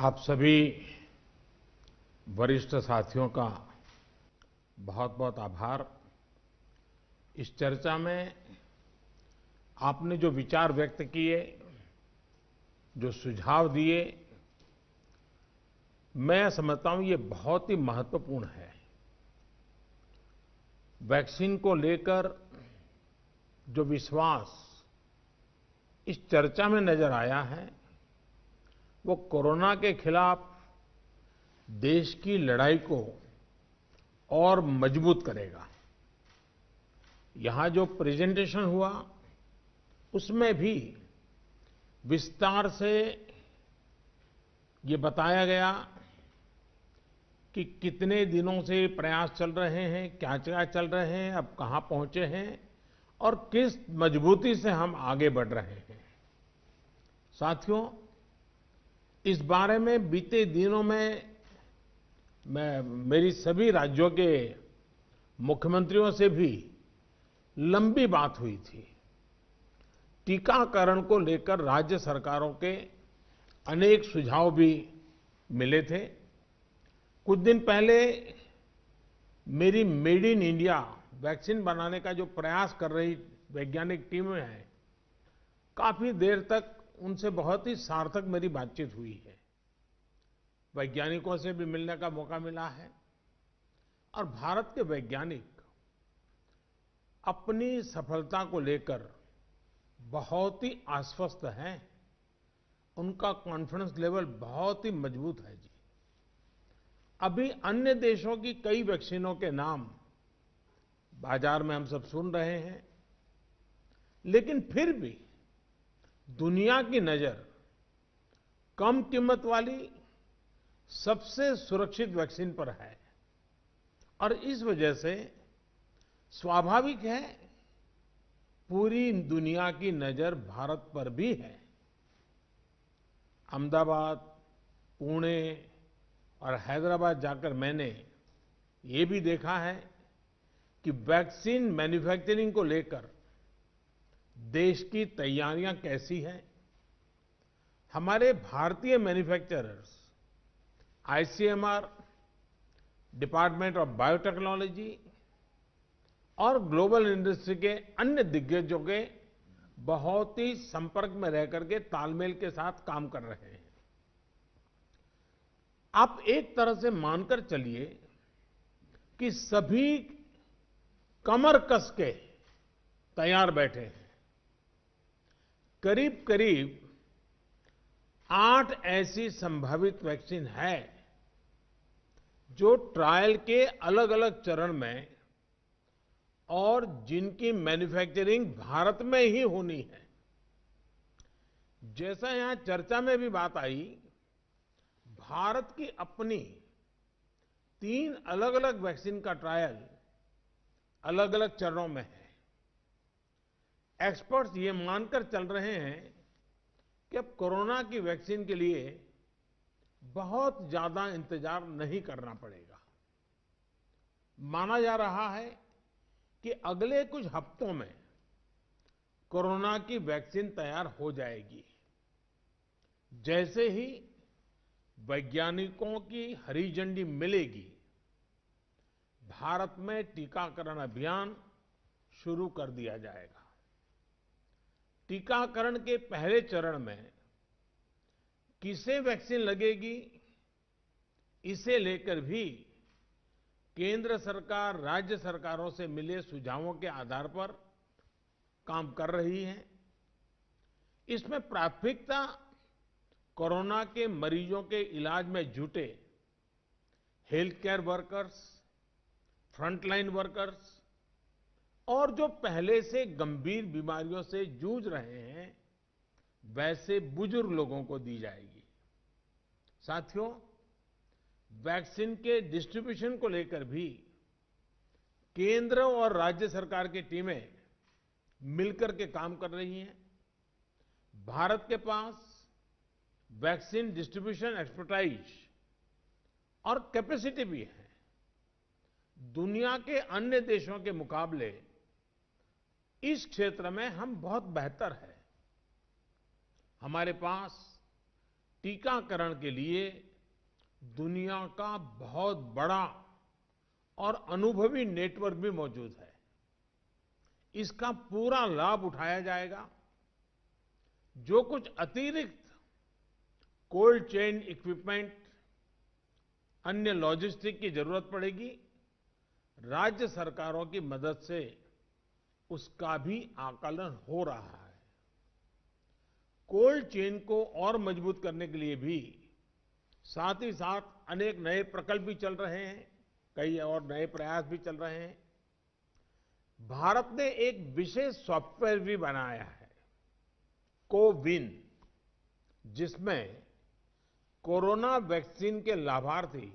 आप सभी वरिष्ठ साथियों का बहुत बहुत आभार इस चर्चा में आपने जो विचार व्यक्त किए जो सुझाव दिए मैं समझता हूं ये बहुत ही महत्वपूर्ण है वैक्सीन को लेकर जो विश्वास इस चर्चा में नजर आया है वो कोरोना के खिलाफ देश की लड़ाई को और मजबूत करेगा यहां जो प्रेजेंटेशन हुआ उसमें भी विस्तार से ये बताया गया कि कितने दिनों से प्रयास चल रहे हैं क्या क्या चल रहे हैं अब कहां पहुंचे हैं और किस मजबूती से हम आगे बढ़ रहे हैं साथियों इस बारे में बीते दिनों में मैं मेरी सभी राज्यों के मुख्यमंत्रियों से भी लंबी बात हुई थी टीकाकरण को लेकर राज्य सरकारों के अनेक सुझाव भी मिले थे कुछ दिन पहले मेरी मेड इन इंडिया वैक्सीन बनाने का जो प्रयास कर रही वैज्ञानिक टीमें हैं काफी देर तक उनसे बहुत ही सार्थक मेरी बातचीत हुई है वैज्ञानिकों से भी मिलने का मौका मिला है और भारत के वैज्ञानिक अपनी सफलता को लेकर बहुत ही आश्वस्त हैं उनका कॉन्फिडेंस लेवल बहुत ही मजबूत है जी अभी अन्य देशों की कई वैक्सीनों के नाम बाजार में हम सब सुन रहे हैं लेकिन फिर भी दुनिया की नज़र कम कीमत वाली सबसे सुरक्षित वैक्सीन पर है और इस वजह से स्वाभाविक है पूरी दुनिया की नज़र भारत पर भी है अहमदाबाद पुणे और हैदराबाद जाकर मैंने ये भी देखा है कि वैक्सीन मैन्युफैक्चरिंग को लेकर देश की तैयारियां कैसी हैं हमारे भारतीय manufacturers ICMR department of biotechnology और ग्लोबल इंडस्ट्री के अन्य दिग्गजों के बहुत ही संपर्क में रह करके तालमेल के साथ काम कर रहे हैं आप एक तरह से मानकर चलिए कि सभी कमर कस के तैयार बैठे हैं करीब करीब आठ ऐसी संभावित वैक्सीन है जो ट्रायल के अलग अलग चरण में और जिनकी मैन्युफैक्चरिंग भारत में ही होनी है जैसा यहां चर्चा में भी बात आई भारत की अपनी तीन अलग अलग वैक्सीन का ट्रायल अलग अलग चरणों में है एक्सपर्ट्स ये मानकर चल रहे हैं कि अब कोरोना की वैक्सीन के लिए बहुत ज्यादा इंतजार नहीं करना पड़ेगा माना जा रहा है कि अगले कुछ हफ्तों में कोरोना की वैक्सीन तैयार हो जाएगी जैसे ही वैज्ञानिकों की हरी झंडी मिलेगी भारत में टीकाकरण अभियान शुरू कर दिया जाएगा टीकाकरण के पहले चरण में किसे वैक्सीन लगेगी इसे लेकर भी केंद्र सरकार राज्य सरकारों से मिले सुझावों के आधार पर काम कर रही है इसमें प्राथमिकता कोरोना के मरीजों के इलाज में जुटे health care workers frontline workers और जो पहले से गंभीर बीमारियों से जूझ रहे हैं वैसे बुजुर्ग लोगों को दी जाएगी साथियों वैक्सीन के डिस्ट्रीब्यूशन को लेकर भी केंद्र और राज्य सरकार की टीमें मिलकर के काम कर रही हैं भारत के पास वैक्सीन डिस्ट्रीब्यूशन एक्सपर्टाइज और कैपेसिटी भी है दुनिया के अन्य देशों के मुकाबले इस क्षेत्र में हम बहुत बेहतर हैं हमारे पास टीकाकरण के लिए दुनिया का बहुत बड़ा और अनुभवी नेटवर्क भी मौजूद है इसका पूरा लाभ उठाया जाएगा जो कुछ अतिरिक्त कोल्ड चेन इक्विपमेंट अन्य लॉजिस्टिक की जरूरत पड़ेगी राज्य सरकारों की मदद से उसका भी आकलन हो रहा है कोल्ड चेन को और मजबूत करने के लिए भी साथ ही साथ अनेक नए प्रकल्प भी चल रहे हैं कई और नए प्रयास भी चल रहे हैं भारत ने एक विशेष सॉफ्टवेयर भी बनाया है कोविन जिसमें कोरोना वैक्सीन के लाभार्थी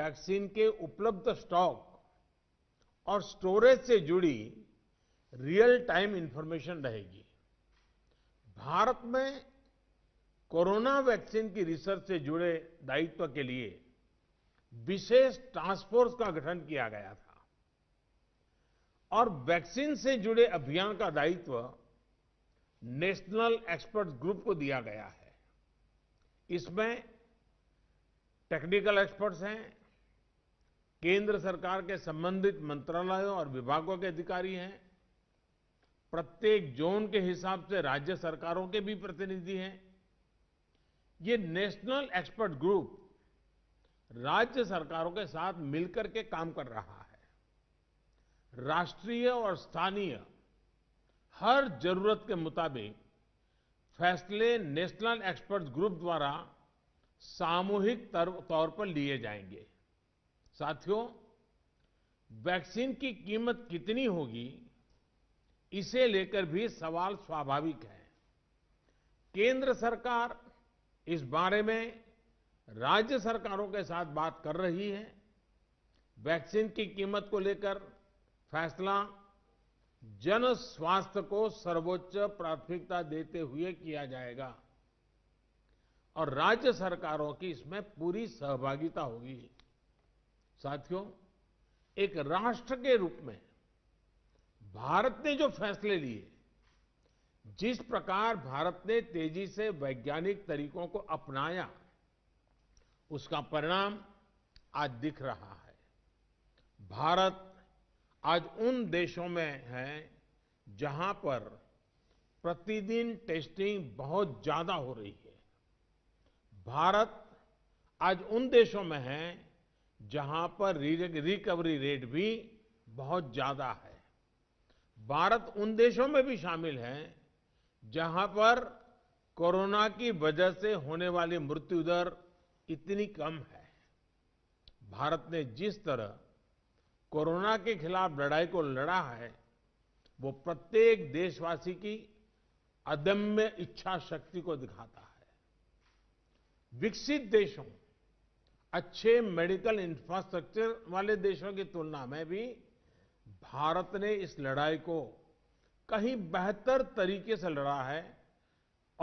वैक्सीन के उपलब्ध स्टॉक और स्टोरेज से जुड़ी रियल टाइम इंफॉर्मेशन रहेगी भारत में कोरोना वैक्सीन की रिसर्च से जुड़े दायित्व के लिए विशेष टास्क फोर्स का गठन किया गया था और वैक्सीन से जुड़े अभियान का दायित्व नेशनल एक्सपर्ट ग्रुप को दिया गया है इसमें टेक्निकल एक्सपर्ट्स हैं केंद्र सरकार के संबंधित मंत्रालयों और विभागों के अधिकारी हैं प्रत्येक जोन के हिसाब से राज्य सरकारों के भी प्रतिनिधि हैं ये नेशनल एक्सपर्ट ग्रुप राज्य सरकारों के साथ मिलकर के काम कर रहा है राष्ट्रीय और स्थानीय हर जरूरत के मुताबिक फैसले नेशनल एक्सपर्ट ग्रुप द्वारा सामूहिक तौर पर लिए जाएंगे साथियों वैक्सीन की कीमत कितनी होगी इसे लेकर भी सवाल स्वाभाविक है केंद्र सरकार इस बारे में राज्य सरकारों के साथ बात कर रही है वैक्सीन की कीमत को लेकर फैसला जन स्वास्थ्य को सर्वोच्च प्राथमिकता देते हुए किया जाएगा और राज्य सरकारों की इसमें पूरी सहभागिता होगी साथियों एक राष्ट्र के रूप में भारत ने जो फैसले लिए जिस प्रकार भारत ने तेजी से वैज्ञानिक तरीकों को अपनाया उसका परिणाम आज दिख रहा है भारत आज उन देशों में है जहां पर प्रतिदिन टेस्टिंग बहुत ज्यादा हो रही है भारत आज उन देशों में है जहां पर रिकवरी रेट भी बहुत ज्यादा है भारत उन देशों में भी शामिल है जहां पर कोरोना की वजह से होने वाली मृत्यु दर इतनी कम है भारत ने जिस तरह कोरोना के खिलाफ लड़ाई को लड़ा है वो प्रत्येक देशवासी की अदम्य इच्छा शक्ति को दिखाता है विकसित देशों अच्छे मेडिकल इंफ्रास्ट्रक्चर वाले देशों की तुलना में भी भारत ने इस लड़ाई को कहीं बेहतर तरीके से लड़ा है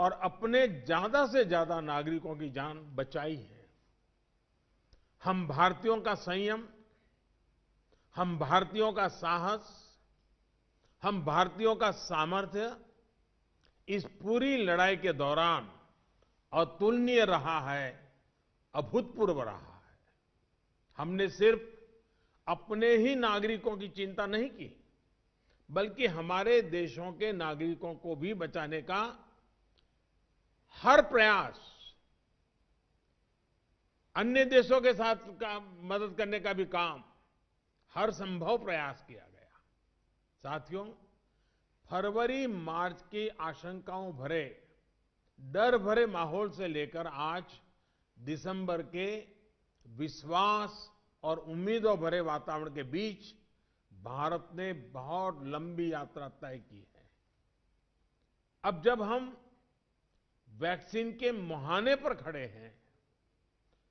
और अपने ज्यादा से ज्यादा नागरिकों की जान बचाई है हम भारतीयों का संयम हम भारतीयों का साहस हम भारतीयों का सामर्थ्य इस पूरी लड़ाई के दौरान अतुलनीय रहा है अभूतपूर्व रहा है हमने सिर्फ अपने ही नागरिकों की चिंता नहीं की बल्कि हमारे देशों के नागरिकों को भी बचाने का हर प्रयास अन्य देशों के साथ का मदद करने का भी काम हर संभव प्रयास किया गया साथियों फरवरी मार्च की आशंकाओं भरे डर भरे माहौल से लेकर आज दिसंबर के विश्वास और उम्मीदों भरे वातावरण के बीच भारत ने बहुत लंबी यात्रा तय की है अब जब हम वैक्सीन के मुहाने पर खड़े हैं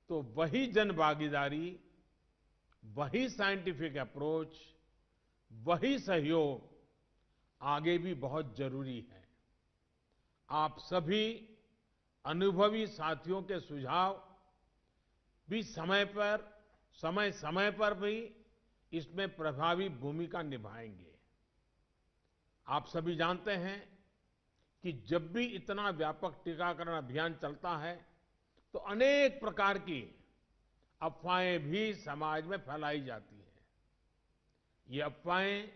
तो वही जनभागीदारी वही साइंटिफिक अप्रोच वही सहयोग आगे भी बहुत जरूरी है आप सभी अनुभवी साथियों के सुझाव भी समय पर समय समय पर भी इसमें प्रभावी भूमिका निभाएंगे आप सभी जानते हैं कि जब भी इतना व्यापक टीकाकरण अभियान चलता है तो अनेक प्रकार की अफवाहें भी समाज में फैलाई जाती हैं ये अफवाहें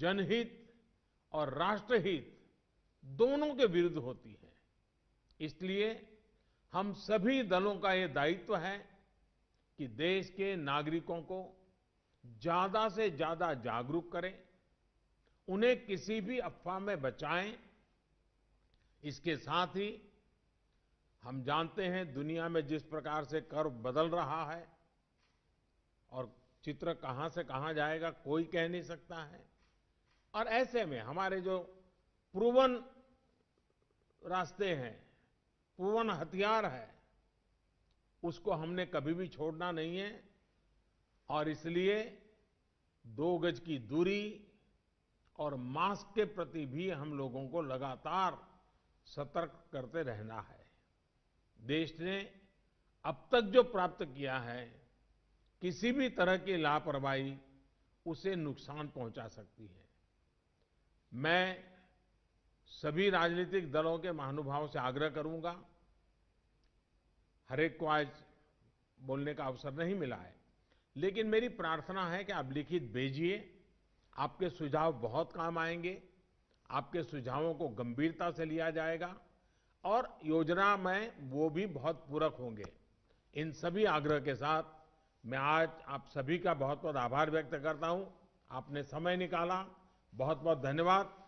जनहित और राष्ट्रहित दोनों के विरुद्ध होती हैं इसलिए हम सभी दलों का ये दायित्व है कि देश के नागरिकों को ज्यादा से ज्यादा जागरूक करें उन्हें किसी भी अफवाह में बचाएं इसके साथ ही हम जानते हैं दुनिया में जिस प्रकार से कर्व बदल रहा है और चित्र कहां से कहां जाएगा कोई कह नहीं सकता है और ऐसे में हमारे जो प्रूवन रास्ते हैं पूर्ण हथियार है उसको हमने कभी भी छोड़ना नहीं है और इसलिए दो गज की दूरी और मास्क के प्रति भी हम लोगों को लगातार सतर्क करते रहना है देश ने अब तक जो प्राप्त किया है किसी भी तरह की लापरवाही उसे नुकसान पहुंचा सकती है मैं सभी राजनीतिक दलों के महानुभावों से आग्रह करूंगा हरेक को आज बोलने का अवसर नहीं मिला है लेकिन मेरी प्रार्थना है कि आप लिखित भेजिए आपके सुझाव बहुत काम आएंगे आपके सुझावों को गंभीरता से लिया जाएगा और योजना में वो भी बहुत पूरक होंगे इन सभी आग्रह के साथ मैं आज आप सभी का बहुत बहुत आभार व्यक्त करता हूं आपने समय निकाला बहुत बहुत धन्यवाद